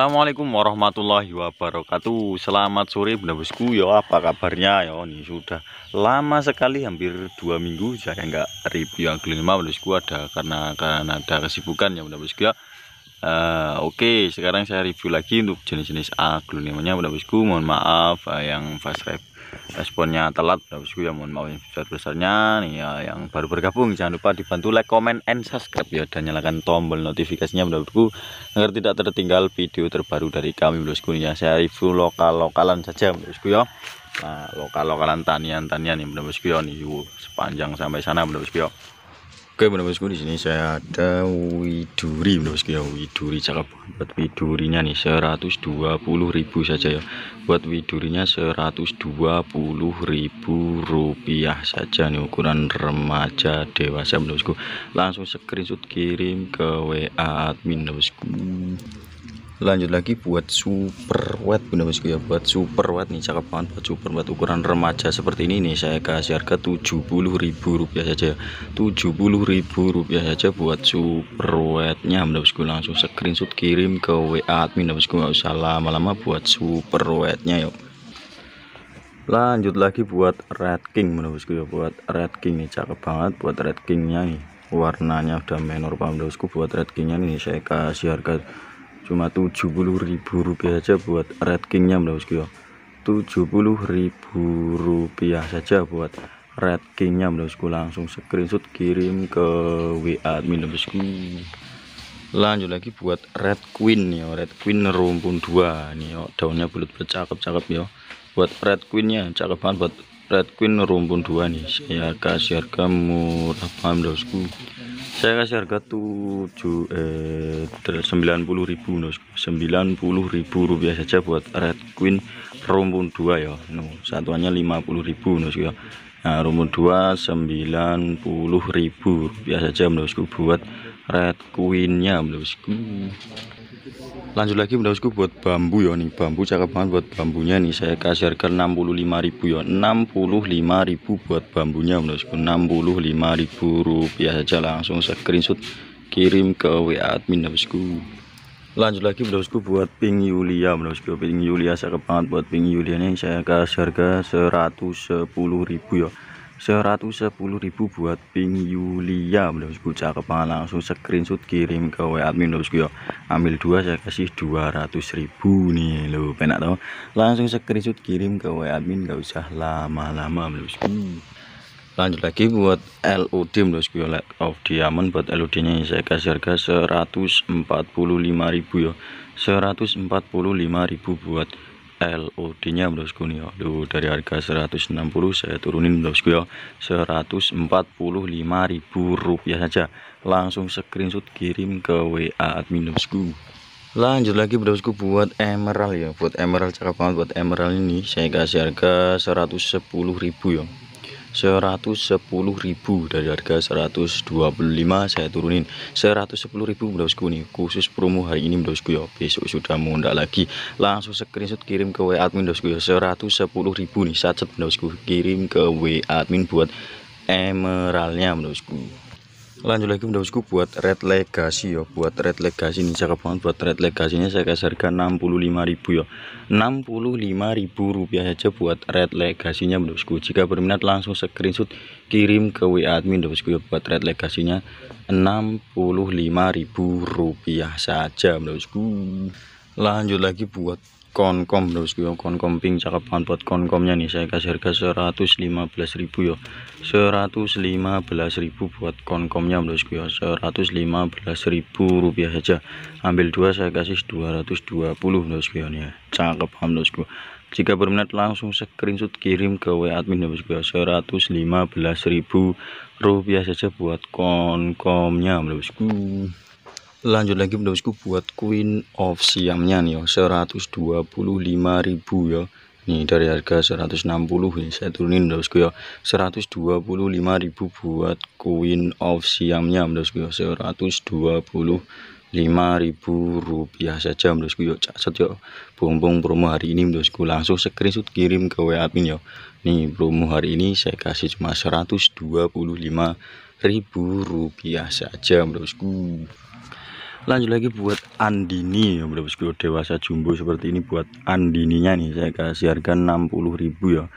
Assalamualaikum warahmatullahi wabarakatuh Selamat sore bunda bosku ya apa kabarnya Yo ini sudah lama sekali hampir dua minggu saya nggak review yang kelima bunda bosku ada karena karena ada kesibukan ya bunda bosku ya uh, Oke okay, sekarang saya review lagi untuk jenis-jenis aglonemanya bunda bosku mohon maaf uh, yang fast rap responnya telat Bapak-Ibu ya mohon maaf yang besar besarnya nih ya yang baru bergabung jangan lupa dibantu like comment and subscribe ya dan nyalakan tombol notifikasinya menurutku agar tidak tertinggal video terbaru dari kami bosku ya saya review lokal-lokalan saja bosku ya nah lokal-lokalan tanian-tanian nih bosku ya nih sepanjang sampai sana bosku ya Oke bener bosku di sini saya ada Widuri bosku ya Widuri cakep buat Widurinya nih 120.000 saja ya buat Widurinya 120.000 rupiah saja nih ukuran remaja dewasa bosku langsung screenshot kirim ke WA admin bener bosku lanjut lagi buat super wet bunda bosku ya buat super wet nih cakep banget buat super wet ukuran remaja seperti ini nih saya kasih harga Rp70.000 saja Rp70.000 saja buat super wetnya bunda bosku langsung screenshot kirim ke WA admin bunda bosku nggak usah lama-lama buat super wetnya yuk lanjut lagi buat red king bunda bosku ya buat red king nih cakep banget buat red kingnya nih warnanya udah menor bunda bosku buat red kingnya nih saya kasih harga cuma ribu rupiah aja buat red kingnya bosku ya ribu rupiah saja buat red kingnya bosku langsung screenshot kirim ke WA admin bosku lanjut lagi buat red queen ya red queen rumpun dua nih ya. daunnya bulat-bulat cakep-cakep ya buat red queennya cakep banget buat Red Queen rumpun dua nih saya kasih harga murah paham dosku saya kasih harga 7 eh ribu dosku ribu rupiah saja buat Red Queen rumpun dua ya no, satuannya 50.000 dosku ya Nah, rumpun 2 90.000 rupiah saja bosku buat red queennya bosku lanjut lagi bosku buat bambu ya nih bambu cakep banget buat bambunya nih saya kasih harga 65.000 ya 65.000 buat bambunya bosku 65.000 rupiah saja langsung screenshot kirim ke WA admin bosku lanjut lagi bosku buat pink Yulia bosku pink Yulia cakep banget buat pink Yulia nih saya kasih harga 110.000 ya ribu buat Ping Yulia bosku cakep banget langsung screenshot kirim ke WA admin bosku ya ambil dua saya kasih 200.000 nih lo penak tau langsung screenshot kirim ke WA admin gak usah lama-lama bosku hmm. lanjut lagi buat LOD bosku ya Light of Diamond buat LOD nya saya kasih harga 145.000 ya 145.000 buat LOD nya bosku nih aduh ya. dari harga 160 saya turunin bosku ya 145.000 rupiah saja langsung screenshot kirim ke WA admin bosku lanjut lagi bosku buat emerald ya buat emerald cakep banget buat emerald ini saya kasih harga 110.000 ya 110.000 dari harga 125 saya turunin 110.000 bosku nih khusus promo hari ini bosku ya besok sudah mau ndak lagi langsung screenshot kirim ke WA admin bosku ya 110.000 nih sacet bosku kirim ke WA admin buat emeraldnya bosku lanjut lagi udah bosku buat red legacy ya buat red legacy ini cakep banget buat red legacy ini saya kasih harga 65000 ya 65000 rupiah aja buat red legacy nya bosku jika berminat langsung screenshot kirim ke WA admin bosku ya buat red legacy nya 65000 rupiah saja bosku lanjut lagi buat konkom bosku ya konkom pink cakep banget buat konkomnya nih saya kasih harga 115.000 ya 115.000 buat konkomnya bosku ya 115.000 rupiah saja ambil dua saya kasih 220 bosku ya cakep banget bosku jika berminat langsung screenshot kirim ke WA admin ya bosku ya 115.000 rupiah saja buat konkomnya bosku lanjut lagi bosku buat queen of siamnya nih ya ribu ya nih dari harga 160 ya saya turunin bosku ya ribu buat queen of siamnya bosku ya 125 ribu rupiah saja bosku ya cacat ya bumbung promo hari ini bosku langsung screenshot kirim ke WA admin ya nih promo hari ini saya kasih cuma 125 ribu rupiah saja bosku lanjut lagi buat Andini ya bosku dewasa jumbo seperti ini buat Andininya nih saya kasih harga 60.000 ya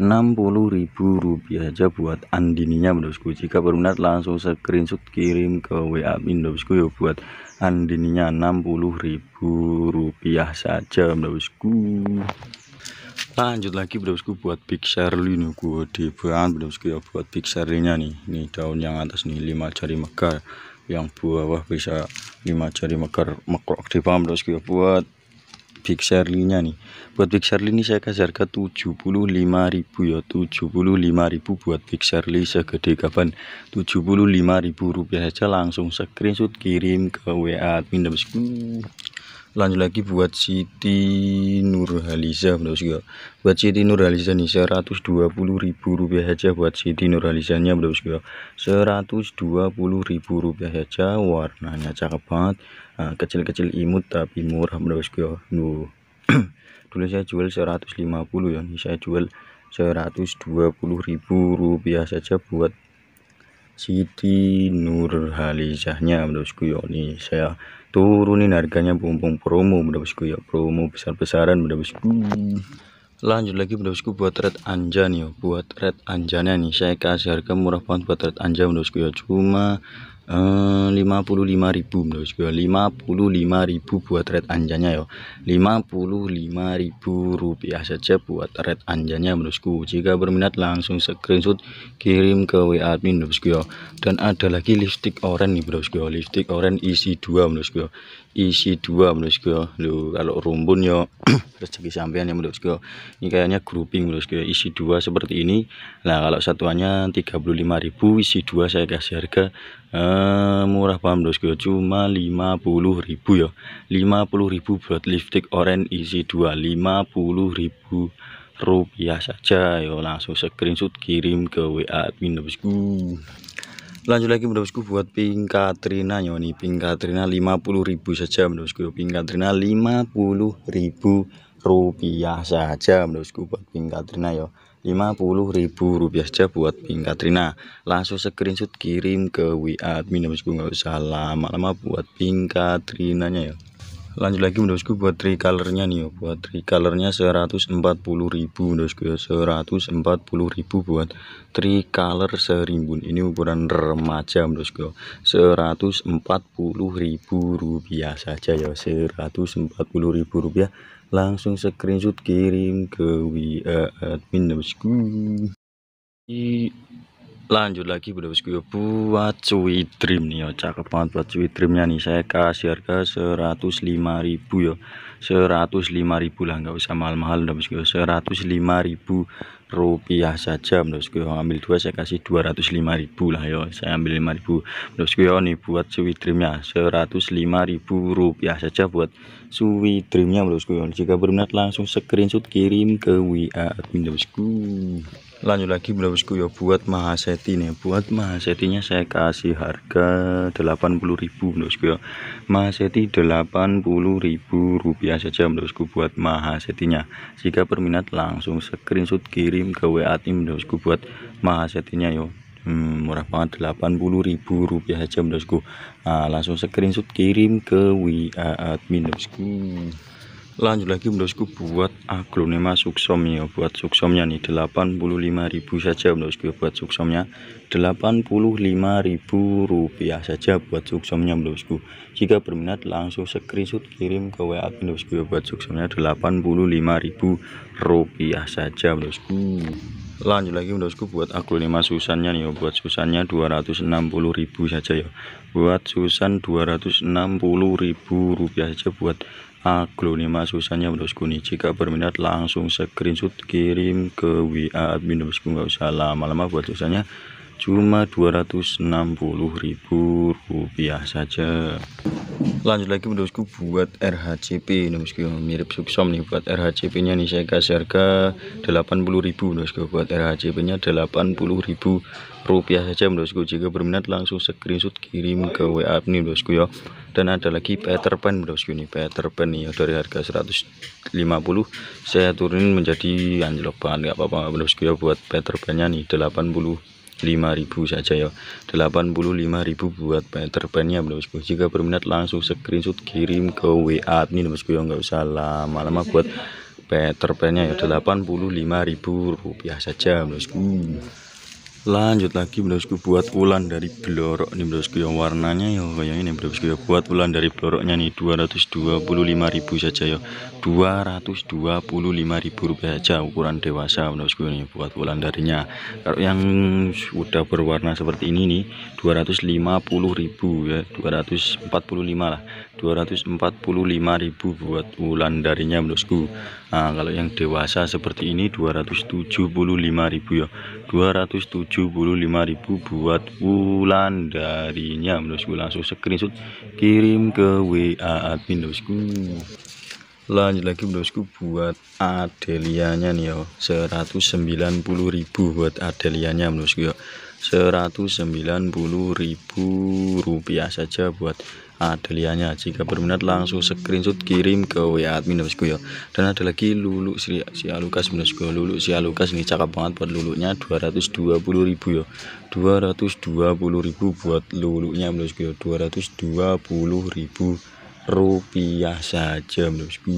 60 ribu rupiah aja buat Andininya bosku jika berminat langsung screenshot kirim ke WA bosku ya buat Andininya 60 ribu rupiah saja bosku lanjut lagi bosku buat Big Shirley di bahan banget bosku ya buat Big Shirley nih ini daun yang atas nih 5 jari mekar yang bawah bisa 5 jari mekar mekrok di paham terus gue buat Big share nya nih buat Big Sherly ini saya kasih harga 75.000 ya 75.000 buat Big Sherly segede lima 75.000 rupiah saja langsung screenshot kirim ke WA admin lanjut lagi buat Siti Nurhaliza Bros ya. Buat Siti Nurhaliza nih ribu rupiah aja buat Siti Nurhalizanya Bros ya. 120.000 rupiah aja warnanya cakep banget. Ah, kecil-kecil imut tapi murah Bros ya. Nuh. Dulu saya jual 150 ya, nih saya jual ribu rupiah saja buat Siti Nurhalizahnya Bros ya. Nih saya turunin harganya bumbung promo mudah bosku ya promo besar-besaran mudah bosku hmm. lanjut lagi mudah bosku buat red anjani ya buat red anjani nih saya kasih harga murah banget buat red anjani mudah bosku ya cuma Eh, lima ribu menurut gue 55.000 buat red anjanya ya 55.000 rupiah saja buat red anjanya menurutku jika berminat langsung screenshot kirim ke WA admin menurut gue dan ada lagi lipstick oranye nih menurut gue lipstick oranye isi e dua menurut gue isi dua menurut gue lu kalau rumpun yo rezeki sampean ya menurut gue ini kayaknya grouping menurut gue isi dua seperti ini nah kalau satuannya 35.000 isi e dua saya kasih harga eh, murah paham bosku cuma 50.000 ya 50.000 buat lipstick orange isi puluh ribu rupiah saja ya langsung screenshot kirim ke WA admin bosku lanjut lagi bosku buat pink Katrina yo nih pink Katrina 50.000 saja bosku pink Katrina 50.000 rupiah saja menurutku buat Pink Katrina ya. lima puluh ribu rupiah saja buat Pink Katrina langsung screenshot kirim ke WA admin menurutku nggak usah lama-lama buat Pink Katrinanya ya lanjut lagi bosku buat tricolornya nih buat tricolornya 140.000 bosku ya 140.000 buat tricolor serimbun ini ukuran remaja bosku 140.000 rupiah saja ya 140.000 rupiah langsung screenshot kirim ke WA admin bosku lanjut lagi bro bosku ya buat cuy dream nih ya cakep banget buat cuy dreamnya nih saya kasih harga 105.000 ya 105.000 lah nggak usah mahal-mahal udah bosku 105.000 rupiah saja bro bosku ya ambil dua saya kasih 205.000 lah ya saya ambil 5.000 bro bosku ya nih buat cuy dreamnya 105.000 rupiah saja buat cuy dreamnya bro bosku jika berminat langsung screenshot kirim ke WA admin bro bosku lanjut lagi bosku ya buat mahaseti nih buat mahasetinya saya kasih harga 80.000 bosku ya mahaseti 80.000 rupiah saja bosku buat mahasetinya jika berminat langsung screenshot kirim ke WA tim bosku buat mahasetinya yo hmm, murah banget 80.000 rupiah saja bosku nah, langsung screenshot kirim ke WA admin bosku lanjut lagi bosku buat aglonema suksom ya buat suksomnya nih 85.000 saja bosku ya, buat suksomnya 85.000 rupiah saja buat suksomnya bosku jika berminat langsung screenshot kirim ke WA bosku ya, buat suksomnya 85.000 rupiah saja bosku lanjut lagi bosku buat aglonema susannya nih ya, buat susannya 260.000 saja ya buat susan 260.000 rupiah saja buat aglonema susahnya bosku nih jika berminat langsung screenshot kirim ke WA admin bosku nggak usah lama-lama buat susahnya cuma 260.000 rupiah saja lanjut lagi bosku buat RHCP nih bosku mirip suksom nih buat RHCP nya nih saya kasih harga 80.000 bosku buat RHCP nya 80.000 rupiah saja bosku jika berminat langsung screenshot kirim ke WA nih bosku ya dan ada lagi Peter Pan bosku ini Peter Pan nih ya, dari harga 150 saya turunin menjadi anjlok banget nggak apa-apa bosku ya buat Peter Pan nya nih 80 5000 saja ya 85.000 buat terbannya bro bosku jika berminat langsung screenshot kirim ke WA ini bosku ya nggak usah lama-lama buat ya delapan puluh ya 85.000 rupiah saja bosku lanjut lagi bosku buat ulan dari blorok nih bosku yang warnanya ya kayak ini bosku ya buat ulan dari bloroknya nih ribu saja ya ribu rupiah aja ukuran dewasa bosku ini buat ulan darinya kalau yang sudah berwarna seperti ini nih ribu ya 245 lah ribu buat ulan darinya bosku nah kalau yang dewasa seperti ini 275.000 ya 270 75.000 buat bulan darinya bosku langsung screenshot kirim ke WA admin bosku lanjut lagi bosku buat Adelianya nih yo 190.000 buat Adelianya bosku yo 190.000 rupiah saja buat Adelianya jika berminat langsung screenshot kirim ke WA admin bosku ya dan ada lagi Lulu si, si Alukas bosku Lulu si Alukas ini cakep banget buat Lulunya 220 ribu ya 220 ribu buat Lulunya bosku ya 220 ribu rupiah saja bosku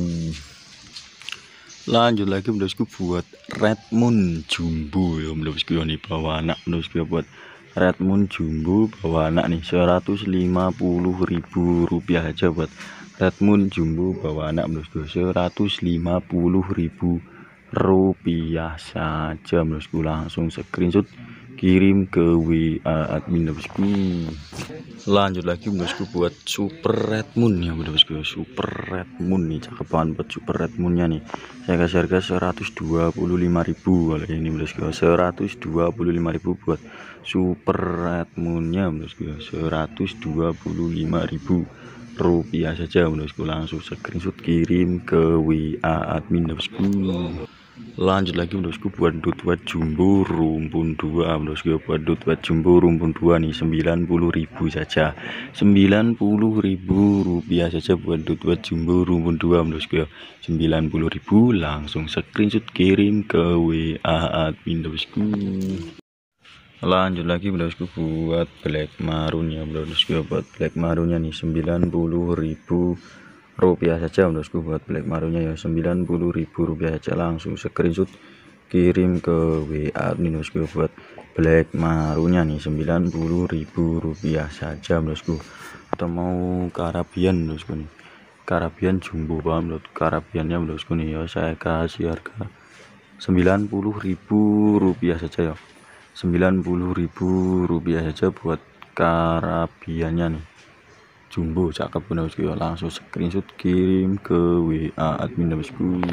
lanjut lagi bosku buat Red Moon Jumbo ya bosku ya nih bawa anak bosku buat Red Moon Jumbo bawa anak nih 150 ribu rupiah aja buat Red Moon Jumbo bawa anak menurutku 150 ribu rupiah saja menurutku langsung screenshot kirim ke WA admin ya bosku lanjut lagi bosku buat super red moon ya bosku super red moon nih cakep banget buat super red moonnya nih saya kasih harga 125.000 kalau ini bosku 125.000 buat super red moonnya bosku 125.000 rupiah saja bosku langsung screenshot kirim ke WA admin bosku lanjut lagi bosku buat duet jumbo rumpun 2 bosku ya, buat duet jumbo rumpun 2 nih 90.000 saja 90.000 rupiah saja buat duet jumbo rumpun 2 bosku 90.000 langsung screenshot kirim ke WA admin bosku lanjut lagi bosku buat black maroon ya bosku buat black maroonnya nih 90.000 rupiah saja bosku buat black marunya ya 90.000 rupiah saja langsung screenshot kirim ke WA nih bosku buat black marunya nih 90.000 rupiah saja bosku atau mau karabian bosku nih karabian jumbo banget menurut karabiannya bosku nih ya saya kasih harga 90.000 rupiah saja ya 90.000 rupiah saja buat karabiannya nih jumbo cakep bener bosku ya langsung screenshot kirim ke WA admin bosku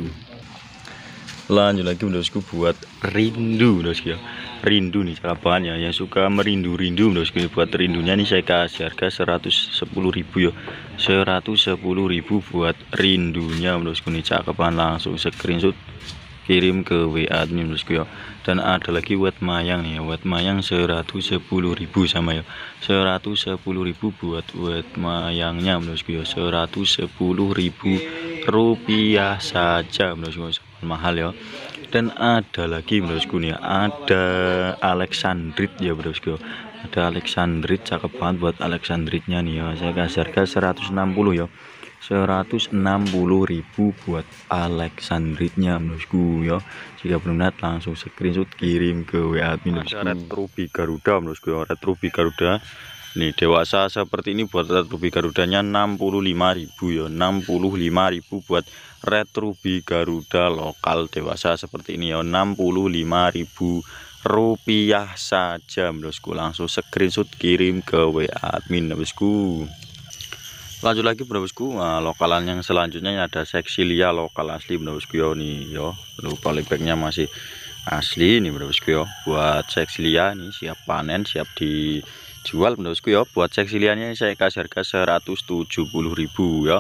lanjut lagi bener bosku buat rindu bener bosku ya. rindu nih cakapan ya yang suka merindu-rindu bener bosku buat rindunya nih saya kasih harga 110.000 ya 110.000 buat rindunya bener bosku nih banget langsung screenshot kirim ke WA admin bosku ya dan ada lagi buat mayang nih ya buat mayang 110.000 sama ya 110.000 buat buat mayangnya bosku ya 110.000 rupiah saja bosku mahal ya dan ada lagi bosku nih ya, ada Alexandrit ya bosku ada Alexandrit cakep banget buat Alexandritnya nih ya saya kasih harga 160 ya 160.000 buat Alexandritnya bosku ya jika belum langsung screenshot kirim ke WA admin nah, red ruby garuda bosku, ya. red ruby garuda nih dewasa seperti ini buat red ruby garudanya 65.000 ya 65.000 buat red ruby garuda lokal dewasa seperti ini ya 65.000 rupiah saja bosku langsung screenshot kirim ke WA admin bosku lanjut lagi bro bosku nah, lokalan yang selanjutnya ada seksilia lokal asli bro bosku yo nih yo lupa lepeknya masih asli ini bro bosku yo buat seksilia nih siap panen siap dijual bro bosku yo buat seksilianya saya kasih harga ribu ya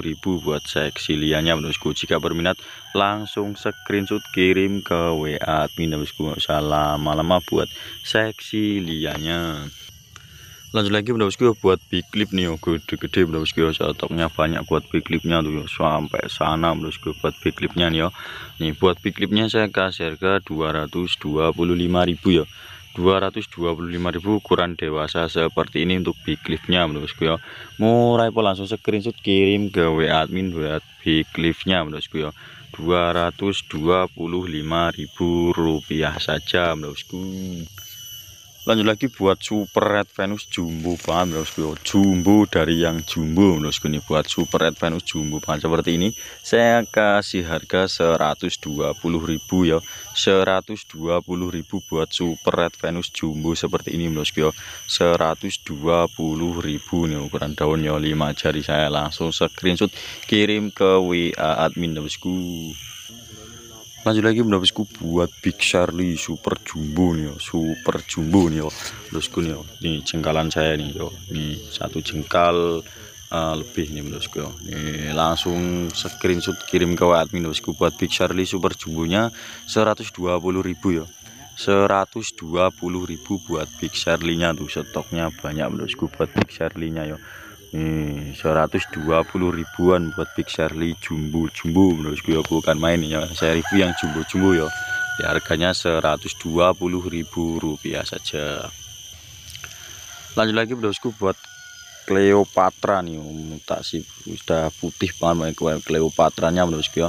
ribu buat seksilianya bro bosku jika berminat langsung screenshot kirim ke WA admin bro bosku salam usah buat lama buat seksilianya lanjut lagi bunda bosku buat big clip nih yo gede-gede bunda bosku stoknya banyak buat big clipnya tuh yo. sampai sana bunda bosku buat big clipnya nih yo nih buat big clipnya saya kasih harga ribu ya ribu ukuran dewasa seperti ini untuk big clipnya menurut bosku ya mulai langsung screenshot kirim ke WA admin buat big clipnya menurut bosku ya ribu rupiah saja menurut bosku lanjut lagi buat super red venus jumbo banget bosku jumbo dari yang jumbo bosku ini buat super red venus jumbo banget seperti ini saya kasih harga 120.000 ya 120.000 buat super red venus jumbo seperti ini bosku ya 120.000 nih ukuran daunnya 5 jari saya langsung screenshot kirim ke WA admin bosku lanjut lagi bosku buat Big Charlie Super Jumbo nih yo. Super Jumbo nih yo. bosku nih yo. Nih jengkalan saya nih yo. Nih satu jengkal uh, lebih nih bosku yo. Nih langsung screenshot kirim ke admin bosku buat Big Charlie Super Jumbonya ribu yo. seratus dua puluh ribu buat Big Charlie-nya tuh stoknya banyak bosku buat Big Charlie-nya yo nih 120 ribuan buat Big jumbo jumbo menurutku ya bukan main ya saya review yang jumbo jumbo ya ya harganya 120 ribu rupiah saja lanjut lagi bosku buat Cleopatra nih mutasi um, sudah putih banget Cleopatra nya bosku ya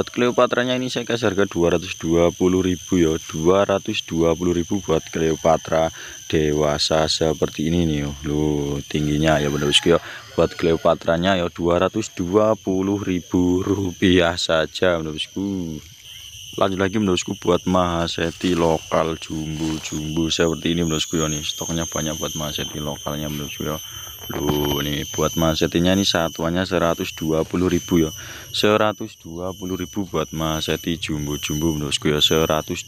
buat Cleopatra-nya ini saya kasih harga 220.000 ya 220.000 buat Cleopatra dewasa seperti ini nih oh. lo tingginya ya bener bosku ya buat Cleopatra-nya ya 220.000 rupiah saja bener bosku lanjut lagi menurutku buat mahaseti lokal jumbo-jumbo seperti ini menurutku ya nih stoknya banyak buat mahaseti lokalnya menurutku ya Loh nih buat mahasetinya ini satuannya 120.000 ya 120.000 buat Mas Eti jumbo-jumbo bosku ya 120.000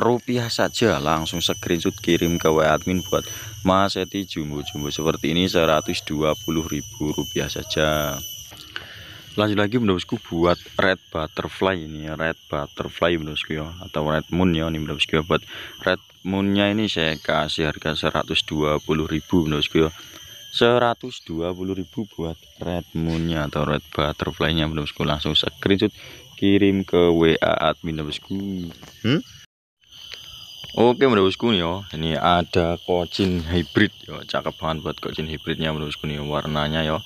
rupiah saja langsung screenshot kirim ke WA admin buat Mas Eti jumbo-jumbo seperti ini 120.000 rupiah saja lanjut lagi bosku buat red butterfly ini ya red butterfly bosku ya atau red moon ya ini bosku ya buat red moonnya ini saya kasih harga 120.000 bosku ya 120.000 buat red moonnya atau red butterfly-nya belum sekolah langsung screenshot kirim ke WA admin bosku hmm? Oke bosku nih yo, ini ada kocin hybrid yo, cakep banget buat kocin hybridnya bosku nih warnanya yo,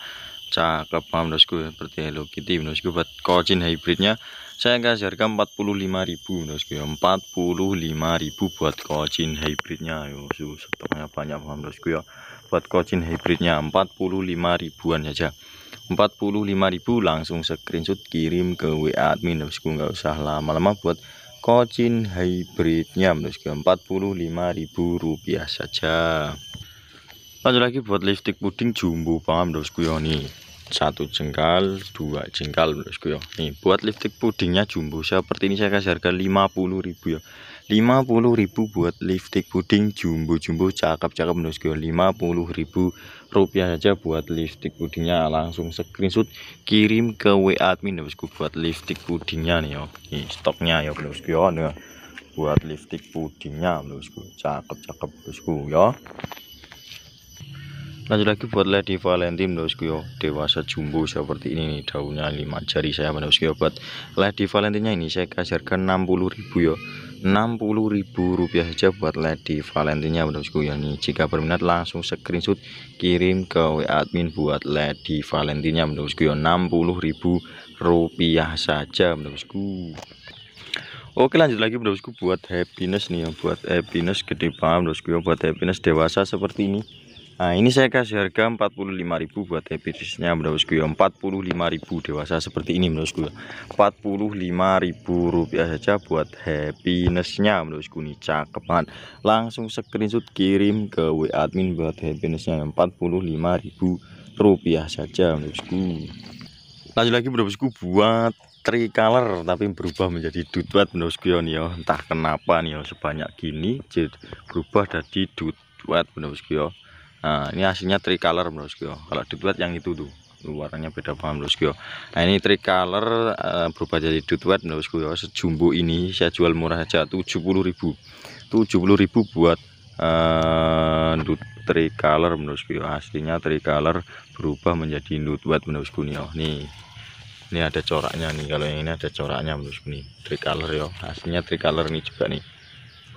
cakep banget bosku, seperti Hello Kitty bosku buat kocin hybridnya saya kasih harga 45.000 puluh ya 45.000 buat kocin hybridnya yo, setelahnya banyak banget bosku ya buat kocin hybridnya 45 ribuan saja 45 ribu langsung screenshot kirim ke WA admin bosku nggak usah lama-lama buat kocin hybridnya bosku 45 ribu rupiah saja lanjut lagi buat lipstick puding jumbo paham bosku ya nih satu jengkal dua jengkal bosku ya nih buat lipstick pudingnya jumbo seperti ini saya kasih harga 50 ribu ya 50.000 buat lipstick puding jumbo-jumbo cakep-cakep menurut bosku 50.000 rupiah saja buat lipstick pudingnya langsung screenshot kirim ke WA admin bosku ya, buat lipstick pudingnya nih yo Ini stoknya ya bosku ya nih buat lipstick pudingnya bosku cakep-cakep bosku ya lanjut lagi buat Lady Valentine bosku ya dewasa jumbo seperti ini nih daunnya 5 jari saya bosku ya buat Lady Valentine nya ini saya kasih harga 60.000 ya Rp60.000 aja buat Lady Valentina bosku ya nih. Jika berminat langsung screenshot kirim ke WA admin buat Lady Valentina bosku ya Rp60.000 saja bosku. Oke lanjut lagi bosku buat happiness nih ya buat happiness gede banget, bosku ya buat happiness dewasa seperti ini Nah ini saya kasih harga 45.000 buat happy fishnya puluh lima 45.000 ya. dewasa seperti ini ya. puluh ya 45.000 rupiah saja buat happinessnya menurutku bosku nih cakep banget langsung screenshot kirim ke WA admin buat happinessnya 45.000 rupiah saja menurutku bosku lanjut lagi menurutku bosku buat tricolor tapi berubah menjadi dutuat menurut bosku ya, ya entah kenapa nih sebanyak gini jadi berubah jadi dutwet menurutku ya nah ini hasilnya tricolor brosku kalau dituat yang itu tuh warnanya beda paham brosku nah ini tricolor uh, berubah jadi duet brosku sejumbo ini saya jual murah aja 70.000 70.000 buat uh, tricolor menurutku aslinya tricolor berubah menjadi nutwet menurutku nih oh. nih ini ada coraknya nih kalau yang ini ada coraknya menurutku nih tricolor yo aslinya tricolor nih juga nih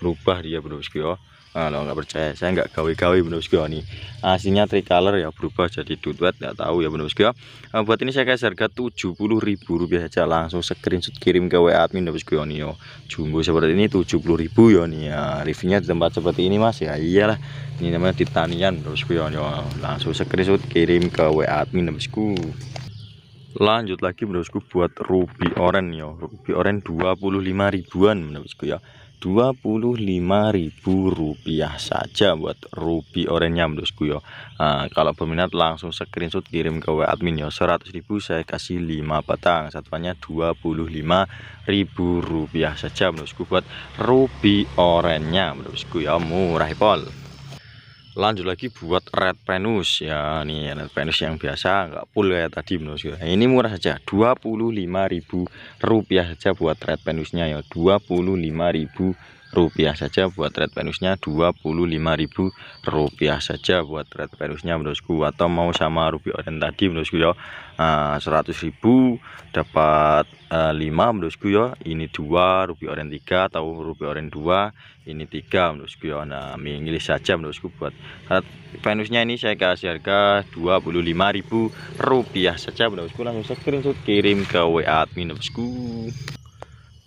berubah dia menurutku yo kalau ah, nggak percaya saya nggak gawe-gawe bener bosku nih aslinya tricolor ya berubah jadi dudwet nggak tahu ya bener bosku nah, buat ini saya kasih harga ribu rupiah aja langsung screenshot kirim ke WA admin bener bosku nih jumbo seperti ini Rp70.000 ya nih ya reviewnya di tempat seperti ini mas ya iyalah ini namanya titanian bener bosku yo langsung screenshot kirim ke WA admin bener bosku lanjut lagi bosku buat ruby orange yo ruby orange lima ribuan bosku ya ribu rupiah saja buat rupi oranye bosku ya Nah, kalau berminat langsung screenshot kirim ke WA admin yo. Ya. ribu saya kasih 5 batang. Satuannya ribu rupiah saja bosku buat rupi oranye bosku ya murah pol lanjut lagi buat red penus ya ini red penus yang biasa enggak full ya tadi menurut saya ini murah saja 25.000 rupiah saja buat red penusnya ya 25.000 rupiah saja buat red penusnya 25.000 rupiah saja buat red penusnya menurutku atau mau sama rupiah oren tadi menurutku ya 100.000 eh, dapat 5 eh, menurutku ya ini 2 rupiah oren 3 atau rupiah oren 2 ini 3 menurutku ya nah milih saja menurutku buat red penusnya ini saya kasih harga 25.000 rupiah saja menurutku langsung screenshot kirim ke WA admin menurutku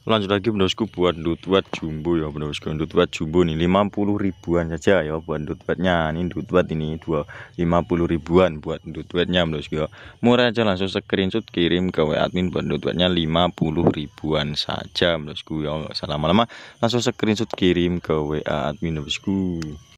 lanjut lagi bosku buat dutwat jumbo ya bosku dutwat jumbo nih puluh ribuan saja ya buat dutwatnya ini dutwat ini dua lima puluh ribuan buat dutwatnya bosku ya murah aja langsung screenshot kirim ke WA admin buat lima puluh ribuan saja bosku ya nggak usah lama-lama langsung screenshot kirim ke WA admin bosku